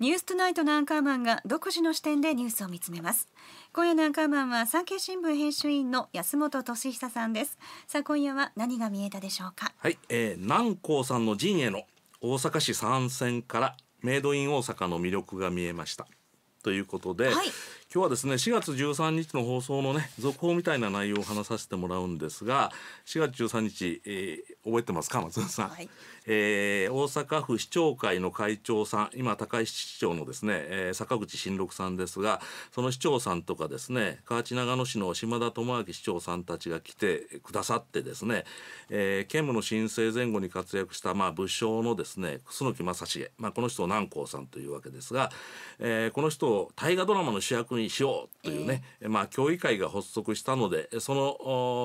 ニューストナイトのアンカーマンが独自の視点でニュースを見つめます今夜のアンカーマンは産経新聞編集員の安本俊久さんですさあ今夜は何が見えたでしょうかはい、えー、南光さんの陣営の大阪市参戦からメイドイン大阪の魅力が見えましたということで、はい、今日はですね4月13日の放送のね続報みたいな内容を話させてもらうんですが4月13日、えー、覚えてますか松田さん、はいえー、大阪府市長会の会長さん今高石市長のですね、えー、坂口新六さんですがその市長さんとかですね河内長野市の島田智明市長さんたちが来てくださってですね、えー、兼務の申請前後に活躍した、まあ、武将のですね楠木正成、まあ、この人を南光さんというわけですが、えー、この人を大河ドラマの主役にしようというね、えー、まあ、協議会が発足したのでその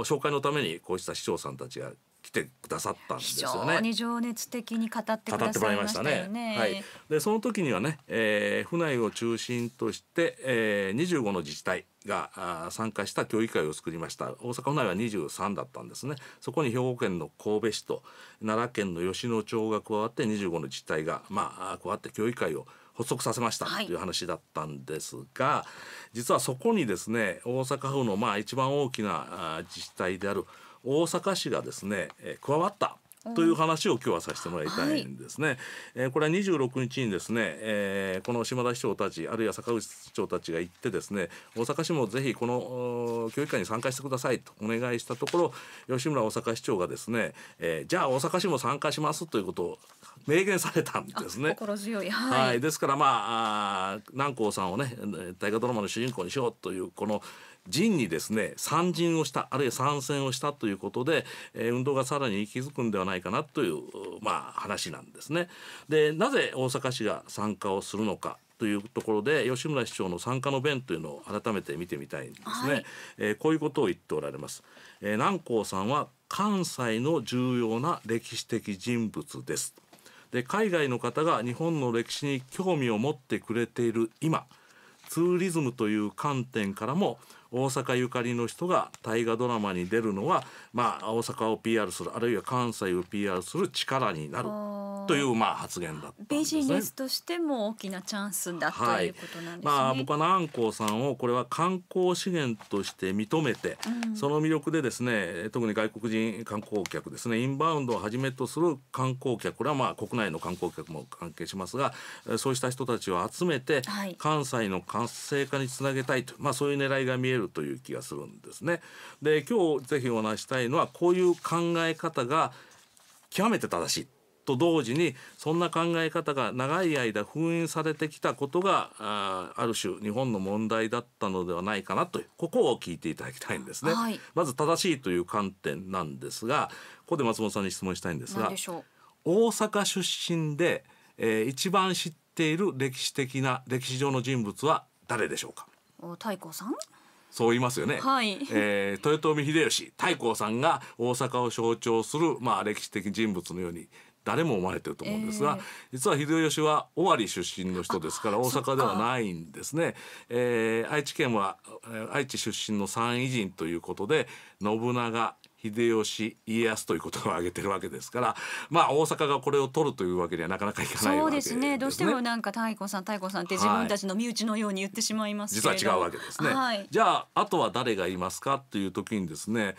紹介のためにこうした市長さんたちが来てくださったんですよね。非常に情熱的に語ってくださいましたね。たねはい。でその時にはね、えー、府内を中心として、えー、25の自治体があ参加した協議会を作りました。大阪府内は23だったんですね。そこに兵庫県の神戸市と奈良県の吉野町が加わって25の自治体がまあ加わって協議会を発足させましたという話だったんですが、はい、実はそこにですね大阪府のまあ一番大きな自治体である大阪市がですね加わったという話を今日はさせてもらいたいんですね。はい、えー、これは26日にですね、えー、この島田市長たちあるいは坂口市長たちが行ってですね大阪市もぜひこの教育会に参加してくださいとお願いしたところ吉村大阪市長がですね、えー、じゃあ大阪市も参加しますということを明言されたんですね。心強い、はい、はい、ですからまああ南光さんをね大河ドラマの主人公にしようというこの陣にですね参陣をしたあるいは参戦をしたということで、えー、運動がさらに息づくんではないないかなという、まあ、話なんですね。でなぜ大阪市が参加をするのかというところで吉村市長の参加の弁というのを改めて見てみたいんですね、はい、えー、こういうことを言っておられます、えー、南光さんは関西の重要な歴史的人物ですで海外の方が日本の歴史に興味を持ってくれている今ツーリズムという観点からも大阪ゆかりの人が大河ドラマに出るのは、まあ、大阪を PR するあるいは関西を PR する力になるというまあ発言だったんです、ね、ビジネスとしても大きなチャンスだということなんですね。まあ、僕は南光さんをこれは観光資源として認めて、うん、その魅力でですね特に外国人観光客ですねインバウンドをはじめとする観光客これはまあ国内の観光客も関係しますがそうした人たちを集めて関西の活性化につなげたいと、まあ、そういう狙いが見えるるという気がするんですね。で今日ぜひお話したいのはこういう考え方が極めて正しいと同時にそんな考え方が長い間封印されてきたことがあある種日本の問題だったのではないかなというここを聞いていただきたいんですね、はい、まず正しいという観点なんですがここで松本さんに質問したいんですが大阪出身で、えー、一番知っている歴史的な歴史上の人物は誰でしょうか太さんそう言いますよね、はい、えー、豊臣秀吉太閤さんが大阪を象徴する、まあ、歴史的人物のように誰も思われてると思うんですが、えー、実は秀吉は尾張出身の人ですから大阪ではないんですね、えー、愛知県は愛知出身の三偉人ということで信長秀吉家康ということを挙げてるわけですからまあ大阪がこれを取るというわけにはなかなかいかない、ね、そうですねどうしてもなんか太鼓さん太鼓さんって自分たちの身内のように言ってしまいます、はい、実は違うわけですね、はい、じゃああとは誰がいますかという時にですね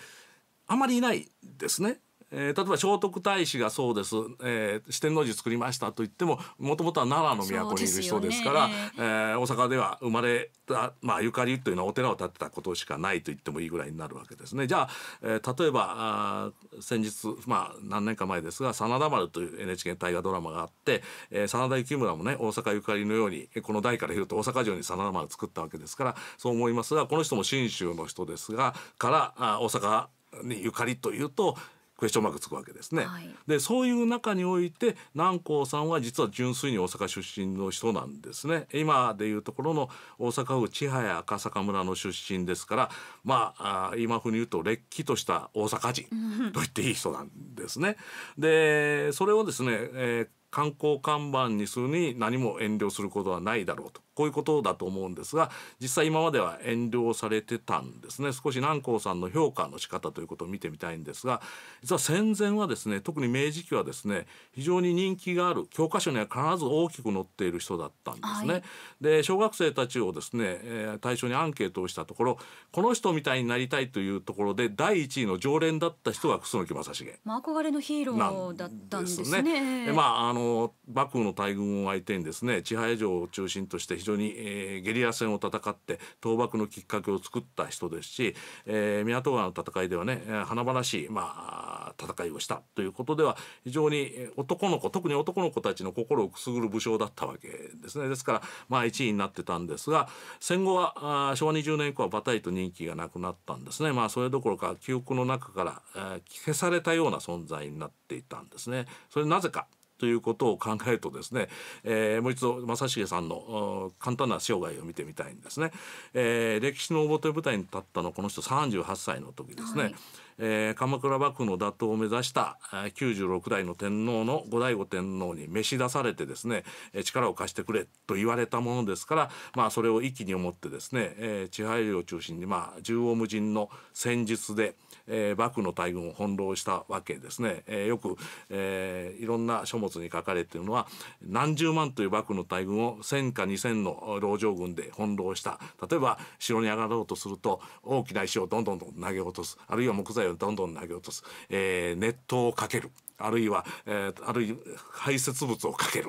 あまりいないですねえー、例えば聖徳太子がそうです、えー、四天王寺作りましたと言ってももともとは奈良の都にいる人ですから、ね、えー、大阪では生まれた、まあ、ゆかりというのはお寺を建てたことしかないと言ってもいいぐらいになるわけですね。じゃあ、えー、例えばあ先日、まあ、何年か前ですが「真田丸」という NHK 大河ドラマがあって、えー、真田幸村もね大阪ゆかりのようにこの代から言うと大阪城に真田丸を作ったわけですからそう思いますがこの人も信州の人ですがからあ大阪にゆかりというとクエスチョンマークつくわけですね。はい、でそういう中において南光さんは実は純粋に大阪出身の人なんですね。今でいうところの大阪府千早赤坂村の出身ですからまあ今風に言うとれっきとした大阪人と言っていい人なんですね。でそれをですね、えー観光看板にするに何も遠慮することはないだろうとこういうことだと思うんですが実際今までは遠慮されてたんですね少し南光さんの評価の仕方ということを見てみたいんですが実は戦前はですね特に明治期はですね非常に人気がある教科書には必ず大きく載っている人だったんですね。はい、で小学生たちをですね、えー、対象にアンケートをしたところこの人みたいになりたいというところで第1位の常連だった人が楠木正成。まあ、憧れのヒーローだったんですね。すねまああの幕府の大軍を相手にですね千早城を中心として非常緒に、えー、ゲリラ戦を戦って倒幕のきっかけを作った人ですし、えー、港川の戦いではね華々しい、まあ、戦いをしたということでは非常に男の子特に男の子たちの心をくすぐる武将だったわけですねですからまあ1位になってたんですが戦後はあ昭和20年以降は馬体と人気がなくなったんですねまあそれどころか記憶の中から、えー、消されたような存在になっていたんですね。それなぜかということを考えるとですね、えー、もう一度正成さんの簡単な生涯を見てみたいんですね、えー、歴史の表舞台に立ったのこの人38歳の時ですね、はい、えー、鎌倉幕府の打倒を目指した96代の天皇の後醍醐天皇に召し出されてですね力を貸してくれと言われたものですから、まあ、それを一気に思ってですね、えー、地配を中心に、まあ、縦横無尽の戦術で、えー、幕府の大軍を翻弄したわけですね、えー、よく、えー、いろんな書物に書かれているのは何十万という幕府の大軍を千か二千の籠城軍で翻弄した例えば城に上がろうとすると大きな石をどんどんどん投げ落とすあるいは木材をどんどん投げ落とす、えー、熱湯をかけるあるいは、えー、あるいは排泄物をかける。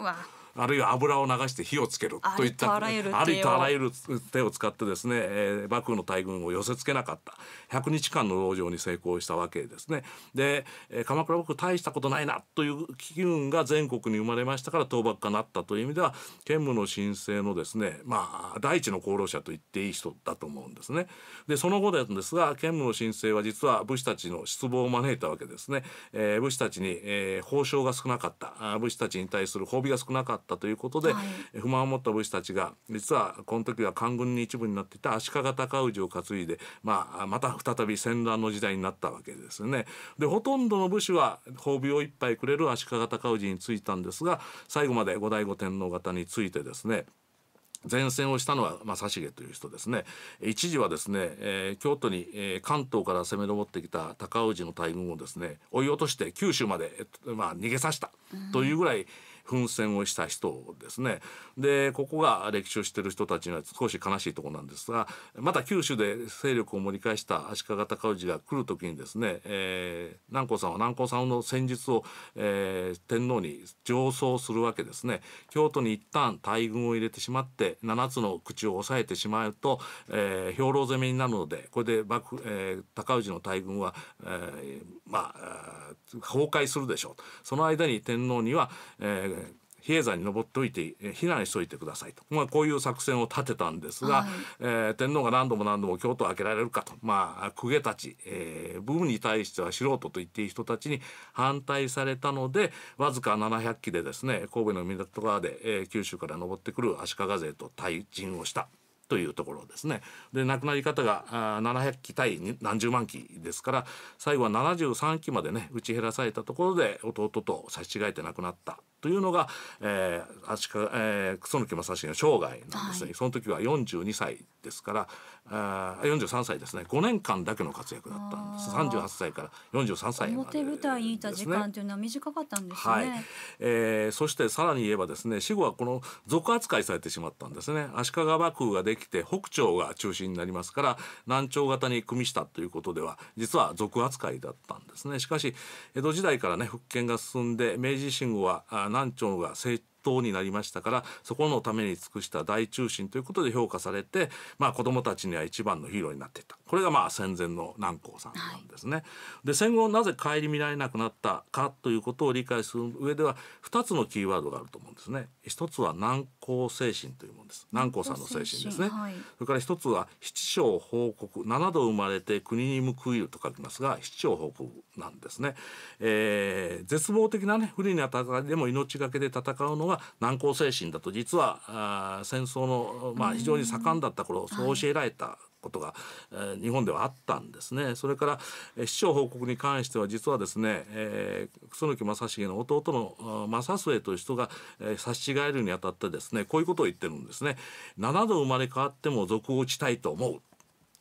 あるいは油を流して火をつけるといったありとあらゆる手を使ってですね、えー、幕府の大軍を寄せ付けなかった100日間の籠城に成功したわけですね。で、えー、鎌倉幕府大したことないなという機運が全国に生まれましたから倒幕化なったという意味では兼務の申請のですねまあ第一の功労者と言っていい人だと思うんですね。でその後なんですが兼務の申請は実は武士たちの失望を招いたわけですね。えー、武士たちに、えー、報奨が少なかった武士たちに対する褒美が少なかったったということで、はい、不満を持った武士たちが実はこの時は官軍に一部になっていた足利尊氏を担いで、まあ、また再び戦乱の時代になったわけですね。でほとんどの武士は褒美を一杯くれる足利尊氏についたんですが最後まで後醍醐天皇方についてですね前線をしたのは正成、という人ですね一時はですね、えー、京都に、えー、関東から攻め上ってきた高氏の大軍をですね追い落として九州まで、えっと、まあ、逃げさせたというぐらい、うん奮戦をした人ですねでここが歴史を知ってる人たちには少し悲しいところなんですがまた九州で勢力を盛り返した足利尊氏が来る時にですね、えー、南光さんは南光さんの戦術を、えー、天皇に上奏するわけですね京都に一旦大軍を入れてしまって7つの口を抑えてしまうと、えー、兵糧攻めになるのでこれで幕えー、高氏の大軍は、えー、まあ崩壊するでしょうその間に天皇には、えー、比叡山に登っておいて避難しておいてくださいと、まあ、こういう作戦を立てたんですが、はい、えー、天皇が何度も何度も京都を開けられるかと、まあ、公家たち、えー、武に対しては素人と言っていい人たちに反対されたのでわずか700機でですね神戸の港側で、えー、九州から登ってくる足利勢と対陣をしたというところですね。で亡くなり方が700機対何十万機ですから最後は73機までね打ち減らされたところで弟と差し違えて亡くなったというのが、えー足かえー、楠木正成の生涯なんですね、はい、その時は42歳ですから、あ43歳ですね5年間だけの活躍だったんです38歳から43歳まで、ね、表舞台にいた時間というのは短かったんですね、はい、えー、そしてさらに言えばですね死後はこの族扱いされてしまったんですね足利幕府ができて北朝が中心になりますから南朝型に組みしたということでは実は族扱いだったんですねしかし江戸時代からね復権が進んで明治維新後は南朝が成長党になりましたからそこのために尽くした大中心ということで評価されて、まあ、子どもたちには一番のヒーローになっていったこれがまあ戦前の南光さんなんですね。はい、で戦後なぜ顧みられなくなったかということを理解する上では2つのキーワードがあると思うんですね。一つは南光精神というものです南光さんの精神ですね、はい、それから一つは七章報告七度生まれて国に報いると書きますが七章報告なんですね、えー、絶望的なね不利な戦いでも命がけで戦うのが南光精神だと実はあ戦争の、まあ、非常に盛んだった頃そう教えられた。ことが、えー、日本ではあったんですねそれから、えー、市長報告に関しては実はですね、えー、楠木正成の弟の正末という人が、えー、差し違えるにあたってですねこういうことを言ってるんですね7度生まれ変わっても続落ちたいと思う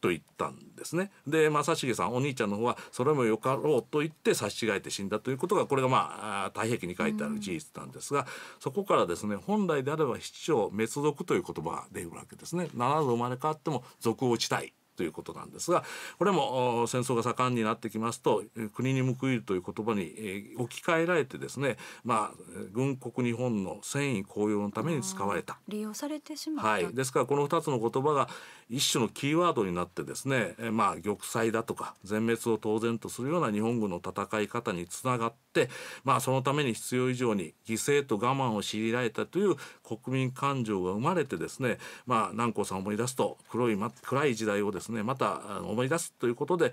と言ったんですね。で正成さんお兄ちゃんの方はそれもよかろうと言って差し違えて死んだということがこれがまあ太平記に書いてある事実なんですが、うん、そこからですね本来であれば七条滅族という言葉が出るわけですね。ならず生まれ変わっても族を打ちたいということなんですがこれも戦争が盛んになってきますと国に報いるという言葉に置き換えられてですね、まあ、軍国日本の戦意高揚のために使われた利用されてしまった、はい、ですからこの2つの言葉が一種のキーワードになってですね、まあ、玉砕だとか全滅を当然とするような日本軍の戦い方につながって、まあ、そのために必要以上に犠牲と我慢を強いられたという国民感情が生まれてですね、まあ、南光さん思い出すと黒い、ま、暗い時代をですねですねまた思い出すということで、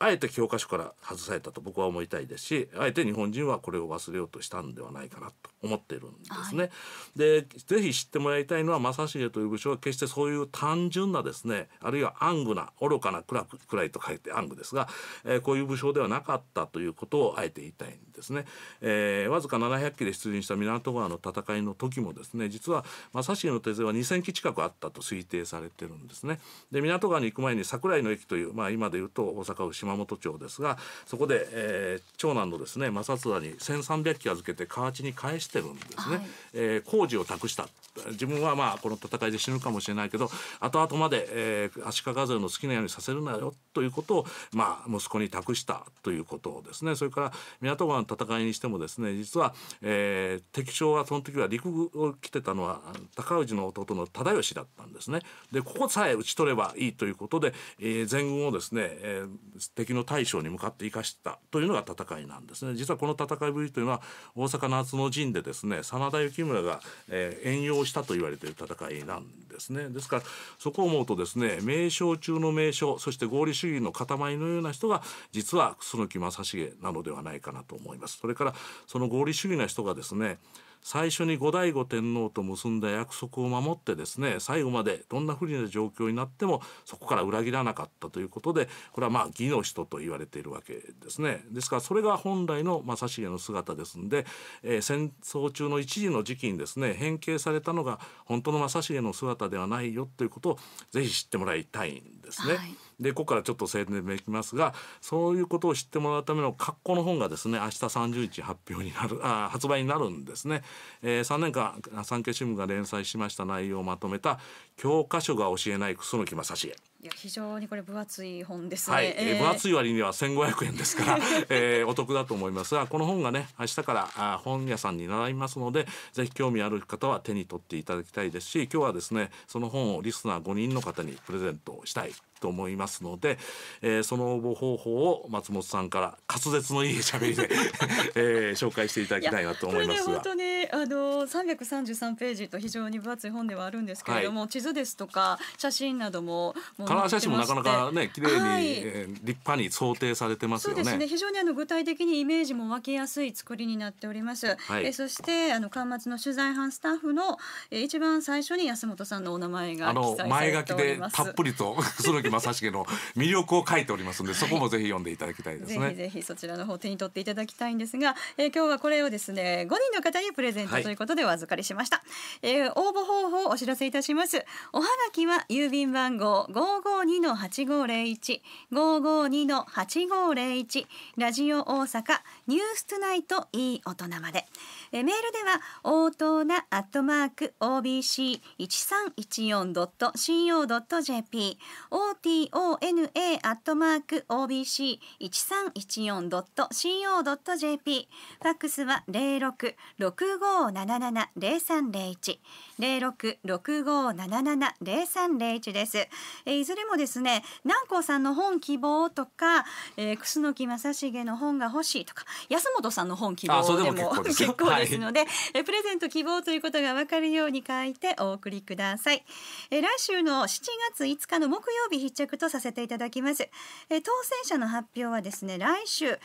あえて教科書から外されたと僕は思いたいですしあえて日本人はこれを忘れようとしたんではないかなと思っているんですね。はい、でぜひ知ってもらいたいのは正成という武将は決してそういう単純なですねあるいは暗愚な愚かな暗く暗いと書いて暗愚ですが、えー、こういう武将ではなかったということをあえて言いたいんですね。えー、わずか700機で出陣した港川の戦いの時もですね実は正成の手勢は2,000機近くあったと推定されてるんですね。で港川に行く前に桜井の駅という、まあ、今で言うと大阪牛熊本町ですがそこで、えー、長男のですね正綱に1,300機預けて河内に返してるんですね、はい、えー、工事を託した自分はまあこの戦いで死ぬかもしれないけど後々まで、えー、足利勢の好きなようにさせるなよということを、まあ、息子に託したということですねそれから港川の戦いにしてもですね実は、えー、敵将はその時は陸を来てたのは高氏の弟の忠義だったんですね。でここさえ打ち取ればいいということで、えー、全軍をですね、えー、敵の大将に向かって生かしたというのが戦いなんですね実はこの戦いぶりというのは大阪夏の陣でですね真田幸村が、えー、遠用したと言われている戦いなんですねですからそこを思うとですね名称中の名称そして合理主義の塊のような人が実は楠木正成なのではないかなと思いますそれからその合理主義な人がですね最初に後醍醐天皇と結んだ約束を守ってですね最後までどんな不利な状況になってもそこから裏切らなかったということでこれはまあ義の人と言われているわけですねですからそれが本来の正成の姿ですんで、えー、戦争中の一時の時期にですね変形されたのが本当の正成の姿ではないよということをぜひ知ってもらいたいんですね。はいでここからちょっと宣伝できますがそういうことを知ってもらうための格好の本がですね明日30日発表になるあ発売になるんですね、えー、3年間産経新聞が連載しました内容をまとめた教科書が教えない楠木正成いや非常にこれ分厚い本ですね、はいえー、分厚い割には1500円ですから、えー、お得だと思いますがこの本がね明日からあ本屋さんに並びますのでぜひ興味ある方は手に取っていただきたいですし今日はですねその本をリスナー5人の方にプレゼントしたいと思いますので、えー、その応募方法を松本さんから滑舌のいい喋りで えー、紹介していただきたいなと思いますが。ね、本当にあの333ページと非常に分厚い本ではあるんですけれども、はい、地図ですとか写真などももカラー写真もなかなかね綺麗に、はい、えー、立派に想定されてますよね。ね非常にあの具体的にイメージも湧きやすい作りになっております。はい、えー、そしてあの端末の取材班スタッフの、えー、一番最初に安本さんのお名前が記載されております。前書きでたっぷりと 木正成の魅力を書いておりますので、そこもぜひ読んでいただきたいですね。ぜひぜひそちらの方手に取っていただきたいんですが、えー、今日はこれをですね、五人の方にプレゼントということでお預かりしました。はい、えー、応募方法をお知らせいたします。おはがきは郵便番号五五二の八五零一五五二の八五零一ラジオ大阪ニューストナイトいい大人まで。えー、メールでは応答なアットマーク obc 一三一四ドット co ドット jp 大 t o n a アットマーク o b c 一一三四ドット c o ドット j p ファックスは零六六五七七零三零一零六六五七七零三零一です、えー、いずれもですね南光さんの本希望とか、えー、楠木正成の本が欲しいとか安本さんの本希望でも結構ですので、はい、えプレゼント希望ということがわかるように書いてお送りください、えー、来週の七月五日の木曜日必着とさせていただきます、え当選者の発表はですね来週7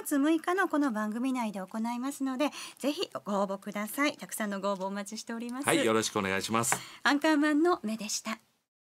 月6日のこの番組内で行いますのでぜひご応募くださいたくさんのご応募お待ちしておりますはいよろしくお願いしますアンカーマンの目でした